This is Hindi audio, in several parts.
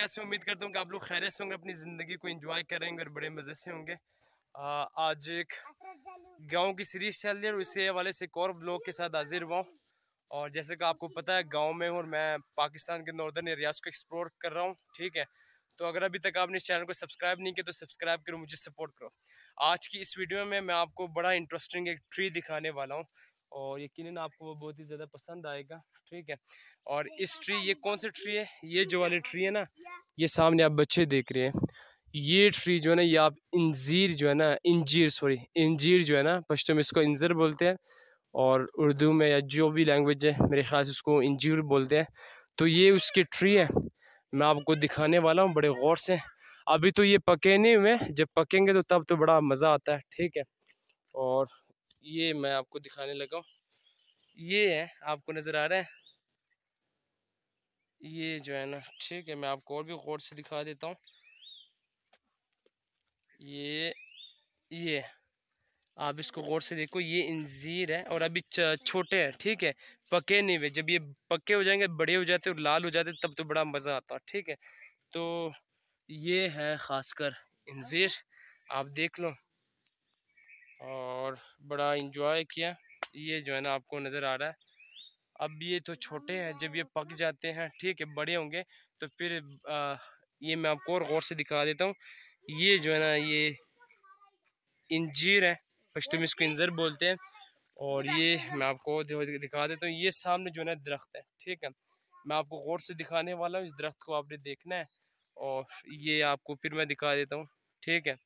कैसे उम्मीद करता हूँ कि आप लोग खैर से होंगे अपनी ज़िंदगी को इंजॉय करेंगे और बड़े मज़े से होंगे आज एक गाँव की सीरीज चल रही है और इसी हवाले से एक और ब्लॉग के साथ हाजिर हुआ हूँ और जैसे कि आपको पता है गाँव में और मैं पाकिस्तान के नॉर्दर्न एरियाज़ को एक्सप्लोर कर रहा हूँ ठीक है तो अगर अभी तक आपने इस चैनल को सब्सक्राइब नहीं किया तो सब्सक्राइब करो मुझे सपोर्ट करो आज की इस वीडियो में मैं आपको बड़ा इंटरेस्टिंग एक ट्री दिखाने वाला हूँ और यकीन आपको वो बहुत ही ज़्यादा पसंद आएगा ठीक है और इस ट्री ये कौन सा ट्री है ये जो वाली ट्री है ना ये सामने आप बच्चे देख रहे हैं ये ट्री जो है ना ये आप इंजीर जो है ना इंजीर सॉरी इंजीर जो है ना पश्तो में इसको इंजर बोलते हैं और उर्दू में या जो भी लैंग्वेज है मेरे ख्याल से उसको इंजीर बोलते हैं तो ये उसके ट्री है मैं आपको दिखाने वाला हूँ बड़े गौर से अभी तो ये पके नहीं हुए जब पकेंगे तो तब तो बड़ा मज़ा आता है ठीक है और ये मैं आपको दिखाने लगा हूँ ये है आपको नज़र आ रहा है ये जो है ना ठीक है मैं आपको और भी गौर से दिखा देता हूँ ये ये आप इसको गौर से देखो ये इंजीर है और अभी छोटे हैं ठीक है पके नहीं हुए जब ये पके हो जाएंगे बड़े हो जाते और लाल हो जाते तब तो बड़ा मज़ा आता है ठीक है तो ये है ख़ासकर इंजीर आप देख लो और बड़ा इंजॉय किया ये जो है ना आपको नज़र आ रहा है अब ये तो छोटे हैं जब ये पक जाते हैं ठीक है बड़े होंगे तो फिर आ, ये मैं आपको और गौर से दिखा देता हूँ ये जो है ना ये इंजीर है फर्स्ट में इसको इंजर बोलते हैं और ये मैं आपको दिखा देता हूँ ये सामने जो है ना दरख्त है ठीक है मैं आपको गौर से दिखाने वाला हूँ इस दरख्त को आपने देखना है और ये आपको फिर मैं दिखा देता हूँ ठीक है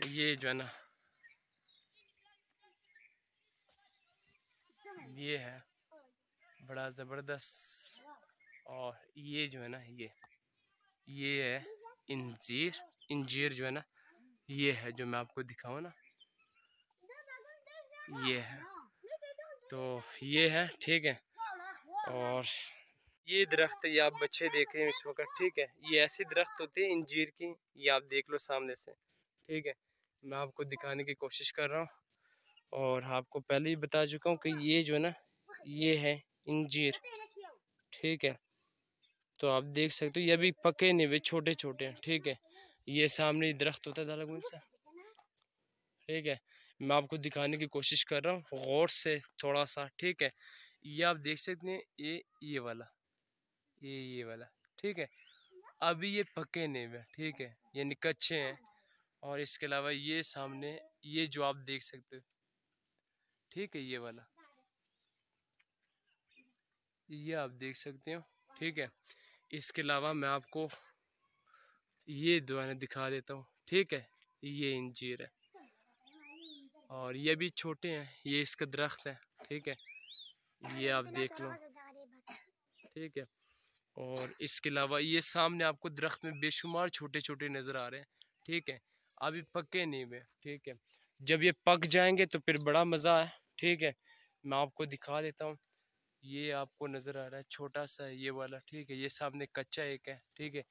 ये जो है ना ये है बड़ा ज़बरदस्त और ये जो है ना ये ये है इंजीर इंजीर जो है ना ये है जो मैं आपको दिखाऊँ ना ये है तो ये है ठीक है और ये दरख्त ये आप बच्चे देख रहे हैं इस वक्त ठीक है ये ऐसे दरख्त होते है इंजीर की ये आप देख लो सामने से ठीक है मैं आपको दिखाने की कोशिश कर रहा हूँ और आपको पहले ही बता चुका हूँ कि ये जो है ना ये है इंजीर ठीक है तो आप देख सकते हो ये अभी पके नहीं हुए छोटे छोटे हैं ठीक है ये सामने दरख्त होता था लगभग सा ठीक है मैं आपको दिखाने की कोशिश कर रहा हूँ गौर से थोड़ा सा ठीक है ये आप देख सकते हैं ये ये वाला ये ये वाला ठीक है अभी ये पके नहीं हुए ठीक है ये निकच्छे हैं और इसके अलावा ये सामने ये जो आप देख सकते हो ठीक है ये वाला ये आप देख सकते हो ठीक है इसके अलावा मैं आपको ये दुआने दिखा देता हूँ ठीक है ये इंजीर है और ये भी छोटे हैं ये इसका दरख्त है ठीक है ये आप देख लो ठीक है और इसके अलावा ये सामने आपको दरख्त में बेशुमार छोटे छोटे नज़र आ रहे हैं ठीक है अभी पके नहीं हुए ठीक है जब ये पक जाएंगे तो फिर बड़ा मज़ा है ठीक है मैं आपको दिखा देता हूँ ये आपको नज़र आ रहा है छोटा सा ये वाला ठीक है ये सामने कच्चा एक है ठीक है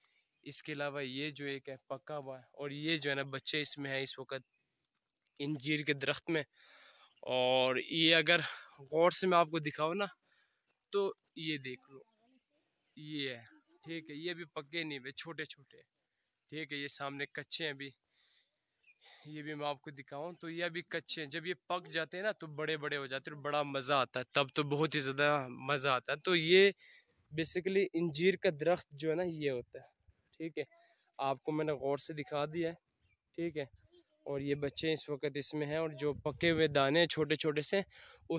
इसके अलावा ये जो एक है पक्का हुआ है और ये जो है ना बच्चे इसमें हैं इस वक्त इंजीर के दरख्त में और ये अगर गौर से मैं आपको दिखाऊँ ना तो ये देख लो ये है ठीक है ये भी पक्के नहीं हुए छोटे छोटे ठीक है ये सामने कच्चे हैं अभी ये भी मैं आपको दिखाऊं तो ये अभी कच्चे हैं जब ये पक जाते हैं ना तो बड़े बड़े हो जाते हैं और बड़ा मज़ा आता है तब तो बहुत ही ज़्यादा मज़ा आता है तो ये बेसिकली इंजीर का दरख्त जो है ना ये होता है ठीक है आपको मैंने गौर से दिखा दिया है ठीक है और ये बच्चे इस वक्त इसमें हैं और जो पके हुए दाने हैं छोटे छोटे से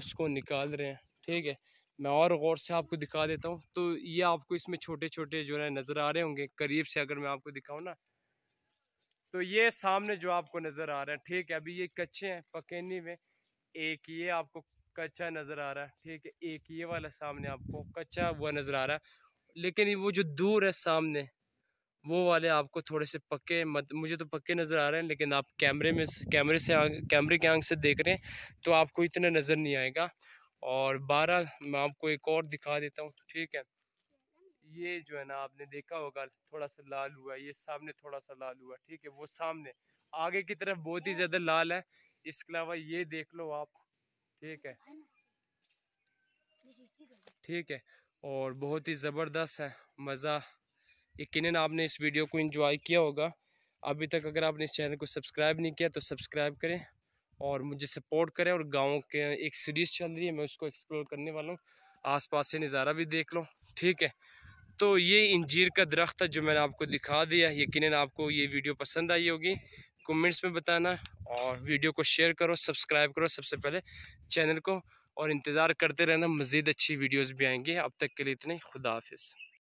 उसको निकाल रहे हैं ठीक है मैं और गौर से आपको दिखा देता हूँ तो ये आपको इसमें छोटे छोटे जो है नज़र आ रहे होंगे करीब से अगर मैं आपको दिखाऊँ ना तो ये सामने जो आपको नज़र आ रहा है ठीक है अभी ये कच्चे हैं पकेनी में एक ये आपको कच्चा नज़र आ रहा है ठीक है एक ये वाला सामने आपको कच्चा हुआ नज़र आ रहा है लेकिन वो जो दूर है सामने वो वाले आपको थोड़े से पक्के मत मुझे तो पक्के नज़र आ रहे हैं लेकिन आप कैमरे में कैमरे से कैमरे के आंख से देख रहे हैं तो आपको इतना नज़र नहीं आएगा और बारह मैं आपको एक और दिखा देता हूँ ठीक है ये जो है ना आपने देखा होगा थोड़ा सा लाल हुआ ये सामने थोड़ा सा लाल हुआ ठीक है वो सामने आगे की तरफ बहुत ही हाँ। ज़्यादा लाल है इसके अलावा ये देख लो आप ठीक है ठीक है और बहुत ही ज़बरदस्त है मज़ा यकीन आपने इस वीडियो को इंजॉय किया होगा अभी तक अगर आपने इस चैनल को सब्सक्राइब नहीं किया तो सब्सक्राइब करें और मुझे सपोर्ट करें और गाँव के एक सीरीज़ चल रही है मैं उसको एक्सप्लोर करने वाला हूँ आसपास से नज़ारा भी देख लो ठीक है तो ये इंजीर का दरख्त है जो मैंने आपको दिखा दिया यकीन आपको ये वीडियो पसंद आई होगी कमेंट्स में बताना और वीडियो को शेयर करो सब्सक्राइब करो सबसे पहले चैनल को और इंतज़ार करते रहना मज़ीद अच्छी वीडियोज़ भी आएँगी अब तक के लिए इतने खुदाफिज